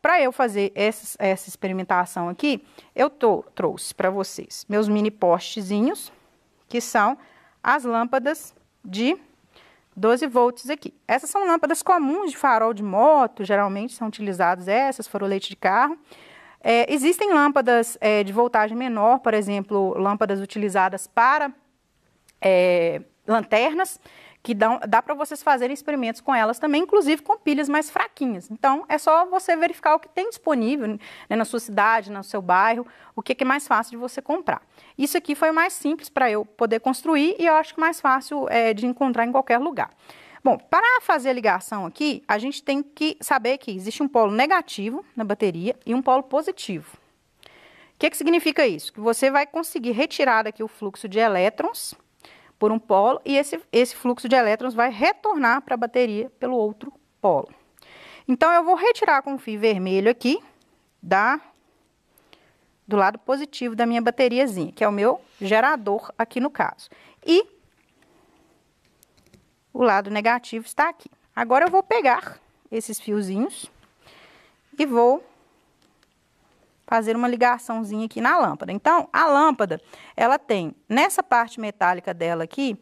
Para eu fazer essa, essa experimentação aqui, eu tô, trouxe para vocês meus mini postezinhos, que são as lâmpadas de 12 volts aqui. Essas são lâmpadas comuns de farol de moto, geralmente são utilizadas essas, farolete de carro. É, existem lâmpadas é, de voltagem menor, por exemplo, lâmpadas utilizadas para é, lanternas que dá, dá para vocês fazerem experimentos com elas também, inclusive com pilhas mais fraquinhas. Então, é só você verificar o que tem disponível né, na sua cidade, no seu bairro, o que é mais fácil de você comprar. Isso aqui foi mais simples para eu poder construir e eu acho que mais fácil é, de encontrar em qualquer lugar. Bom, para fazer a ligação aqui, a gente tem que saber que existe um polo negativo na bateria e um polo positivo. O que, que significa isso? Que você vai conseguir retirar daqui o fluxo de elétrons por um polo e esse, esse fluxo de elétrons vai retornar para a bateria pelo outro polo. Então, eu vou retirar com o fio vermelho aqui da, do lado positivo da minha bateriazinha, que é o meu gerador aqui no caso. E o lado negativo está aqui. Agora, eu vou pegar esses fiozinhos e vou fazer uma ligaçãozinha aqui na lâmpada. Então, a lâmpada, ela tem nessa parte metálica dela aqui,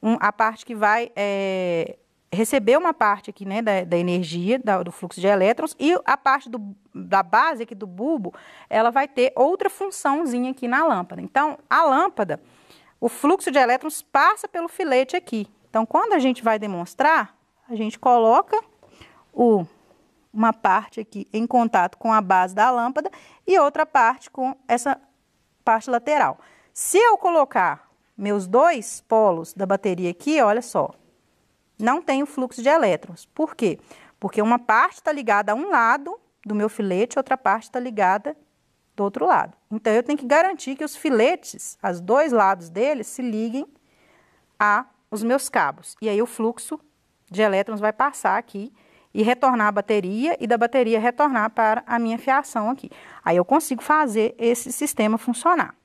um, a parte que vai é, receber uma parte aqui né, da, da energia, da, do fluxo de elétrons, e a parte do, da base aqui do bulbo, ela vai ter outra funçãozinha aqui na lâmpada. Então, a lâmpada, o fluxo de elétrons passa pelo filete aqui. Então, quando a gente vai demonstrar, a gente coloca o uma parte aqui em contato com a base da lâmpada e outra parte com essa parte lateral. Se eu colocar meus dois polos da bateria aqui, olha só, não tenho fluxo de elétrons. Por quê? Porque uma parte está ligada a um lado do meu filete, outra parte está ligada do outro lado. Então, eu tenho que garantir que os filetes, os dois lados deles, se liguem aos meus cabos. E aí, o fluxo de elétrons vai passar aqui e retornar a bateria e da bateria retornar para a minha fiação aqui. Aí eu consigo fazer esse sistema funcionar.